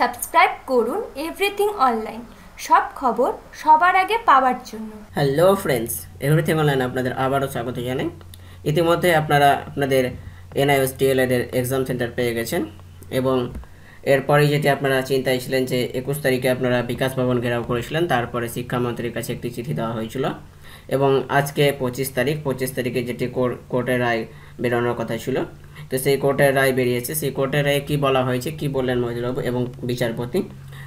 subscribe করুন everything online সব খবর সবার আগে পাওয়ার জন্য হ্যালো ফ্রেন্ডস এভরিথিং অনলাইন আপনাদের আবারও স্বাগত জানাই ইতিমধ্যে আপনারা আপনাদের এনআইএস ডিএলএডের এক্সাম সেন্টার পেয়ে গেছেন এবং এরপরেই যেটি আপনারা চিন্তায় ছিলেন যে একুশ তারিখে আপনারা বিকাশ ভবন ঘেরাও করেছিলেন তারপরে শিক্ষামন্ত্রীর কাছে একটি চিঠি দেওয়া হয়েছিল এবং আজকে পঁচিশ তারিখ পঁচিশ তারিখে যেটি কোর্টের রায় বেরোনোর কথা ছিল তো সেই কোর্টের রায় বেরিয়েছে সেই কোর্টের রায়ে কী বলা হয়েছে কি বললেন মহিলাবাবু এবং বিচারপতি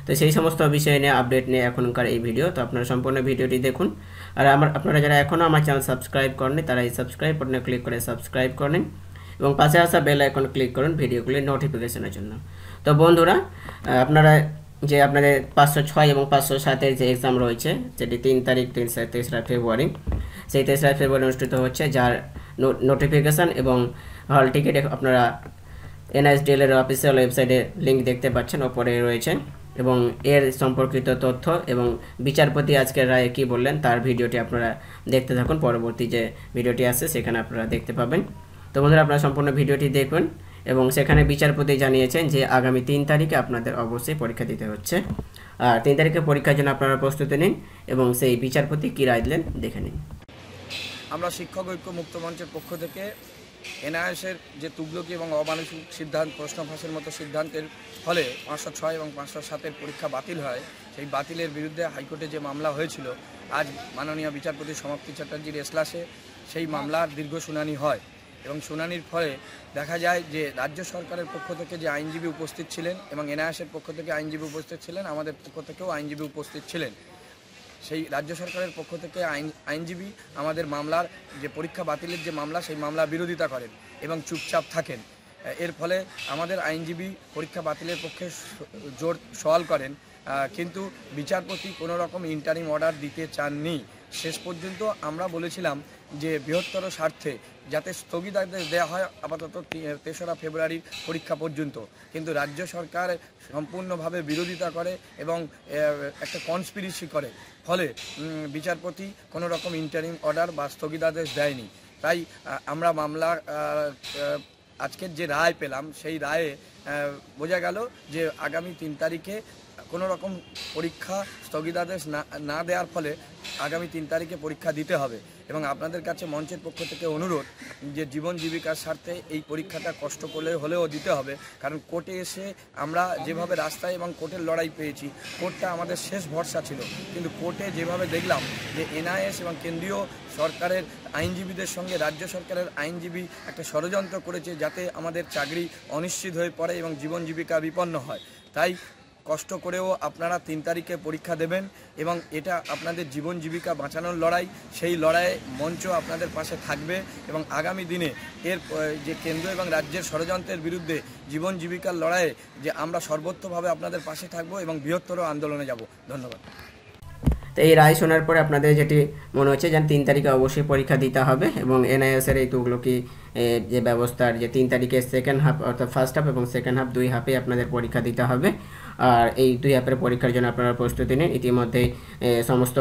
তো সেই সমস্ত বিষয় নিয়ে আপডেট নিয়ে এখনকার এই ভিডিও তো আপনারা সম্পূর্ণ ভিডিওটি দেখুন আর আমার আপনারা যারা এখনও আমার চ্যানেল সাবস্ক্রাইব করেনি তারা এই সাবস্ক্রাইব বাটনে ক্লিক করে সাবস্ক্রাইব করেন এবং পাশে আসা বেল আইকন ক্লিক করুন ভিডিওগুলির নোটিফিকেশনের জন্য তো বন্ধুরা আপনারা যে আপনাদের পাঁচশো ছয় এবং পাঁচশো সাতের যে এক্সাম রয়েছে যেটি তিন তারিখ তিন তেসরা ফেব্রুয়ারি সেই তেসরা ফেব্রুয়ারি অনুষ্ঠিত হচ্ছে যার নোটিফিকেশান এবং হল টিকিট আপনারা এনএসডিএল এর অফিসিয়াল ওয়েবসাইটে লিঙ্ক দেখতে পাচ্ছেন ওপরে রয়েছে এবং এর সম্পর্কিত তথ্য এবং বিচারপতি আজকের রায়ে কী বললেন তার ভিডিওটি আপনারা দেখতে থাকুন পরবর্তী যে ভিডিওটি আছে সেখানে আপনারা দেখতে পাবেন তো বন্ধুরা আপনারা সম্পূর্ণ ভিডিওটি দেখবেন এবং সেখানে বিচারপতি জানিয়েছেন যে আগামী তিন তারিখে আপনাদের অবশ্যই পরীক্ষা দিতে হচ্ছে আর তিন তারিখে পরীক্ষার জন্য আপনারা প্রস্তুতি নিন এবং সেই বিচারপতি কী রায় দিলেন দেখে নিন আমরা শিক্ষক ঐক্য মুক্ত মঞ্চের পক্ষ থেকে এনআইএসের যে তুগলকি এবং অমানসিক সিদ্ধান্ত প্রশ্ন ফাঁসের মতো সিদ্ধান্তের ফলে পাঁচশো ছয় এবং পাঁচশো সাতের পরীক্ষা বাতিল হয় সেই বাতিলের বিরুদ্ধে হাইকোর্টে যে মামলা হয়েছিল আজ মাননীয় বিচারপতি সমাপ্তি চ্যাটার্জির এসলাসে সেই মামলার দীর্ঘ শুনানি হয় এবং শুনানির ফলে দেখা যায় যে রাজ্য সরকারের পক্ষ থেকে যে আইনজীবী উপস্থিত ছিলেন এবং এনআইএসের পক্ষ থেকে আইনজীবী উপস্থিত ছিলেন আমাদের পক্ষ থেকেও আইনজীবী উপস্থিত ছিলেন সেই রাজ্য সরকারের পক্ষ থেকে আইন আইনজীবী আমাদের মামলার যে পরীক্ষা বাতিলের যে মামলা সেই মামলা বিরোধিতা করেন এবং চুপচাপ থাকেন এর ফলে আমাদের আইনজীবী পরীক্ষা বাতিলের পক্ষে জোর সওয়াল করেন কিন্তু বিচারপতি কোনো রকম ইন্টারিম অর্ডার দিতে চাননি শেষ পর্যন্ত আমরা বলেছিলাম যে বৃহত্তর স্বার্থে যাতে স্থগিতাদেশ দেওয়া হয় আপাতত তেসরা ফেব্রুয়ারির পরীক্ষা পর্যন্ত কিন্তু রাজ্য সরকার সম্পূর্ণভাবে বিরোধিতা করে এবং একটা কনস্পিরিসি করে ফলে বিচারপতি কোনো রকম ইন্টারিম অর্ডার বা স্থগিতাদেশ দেয়নি তাই আমরা মামলা আজকের যে রায় পেলাম সেই রায়ে বোঝা গেল যে আগামী তিন তারিখে কোনো রকম পরীক্ষা স্থগিতাদেশ না না দেওয়ার ফলে আগামী তিন তারিখে পরীক্ষা দিতে হবে এবং আপনাদের কাছে মঞ্চের পক্ষ থেকে অনুরোধ যে জীবন জীবিকার স্বার্থে এই পরীক্ষাটা কষ্ট করলে হলেও দিতে হবে কারণ কোর্টে এসে আমরা যেভাবে রাস্তায় এবং কোর্টের লড়াই পেয়েছি কোর্টটা আমাদের শেষ ভরসা ছিল কিন্তু কোর্টে যেভাবে দেখলাম যে এনআইএস এবং কেন্দ্রীয় সরকারের আইনজীবীদের সঙ্গে রাজ্য সরকারের আইনজীবী একটা ষড়যন্ত্র করেছে যাতে আমাদের চাকরি অনিশ্চিত হয়ে পড়ে এবং জীবন জীবিকা বিপন্ন হয় তাই কষ্ট করেও আপনারা তিন তারিখে পরীক্ষা দেবেন এবং এটা আপনাদের জীবন জীবিকা বাঁচানোর লড়াই সেই লড়াইয়ে মঞ্চ আপনাদের পাশে থাকবে এবং আগামী দিনে এর যে কেন্দ্র এবং রাজ্যের ষড়যন্ত্রের বিরুদ্ধে জীবন জীবিকার লড়াইয়ে যে আমরা সর্বত্রভাবে আপনাদের পাশে থাকব এবং বৃহত্তর আন্দোলনে যাব ধন্যবাদ তো এই রায় শোনার পরে আপনাদের যেটি মনে হচ্ছে যেন তিন তারিখে অবশ্যই পরীক্ষা দিতে হবে এবং এনআইএসের এই তুগলকি যে ব্যবস্থার যে তিন তারিখে সেকেন্ড হাফ অর্থাৎ ফার্স্ট হাফ এবং সেকেন্ড হাফ দুই হাফে আপনাদের পরীক্ষা দিতে হবে আর এই দুই হাফের পরীক্ষার জন্য আপনারা প্রস্তুতি নিন ইতিমধ্যেই সমস্ত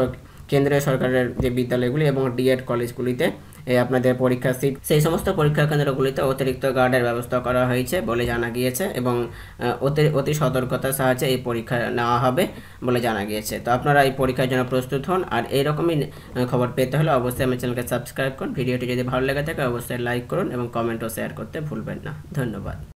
কেন্দ্রীয় সরকারের যে বিদ্যালয়গুলি এবং ডিএড কলেজগুলিতে আপনাদের পরীক্ষা সিট সেই সমস্ত পরীক্ষা কেন্দ্রগুলিতে অতিরিক্ত গার্ডের ব্যবস্থা করা হয়েছে বলে জানা গিয়েছে এবং অতি অতি সতর্কতার সাহায্যে এই পরীক্ষা নেওয়া হবে বলে জানা গিয়েছে তো আপনারা এই পরীক্ষার জন্য প্রস্তুত হন আর এইরকমই খবর পেতে হলে অবশ্যই আমার চ্যানেলকে সাবস্ক্রাইব করুন ভিডিওটি যদি ভালো লেগে থাকে অবশ্যই লাইক করুন এবং কমেন্টও শেয়ার করতে ভুলবেন না ধন্যবাদ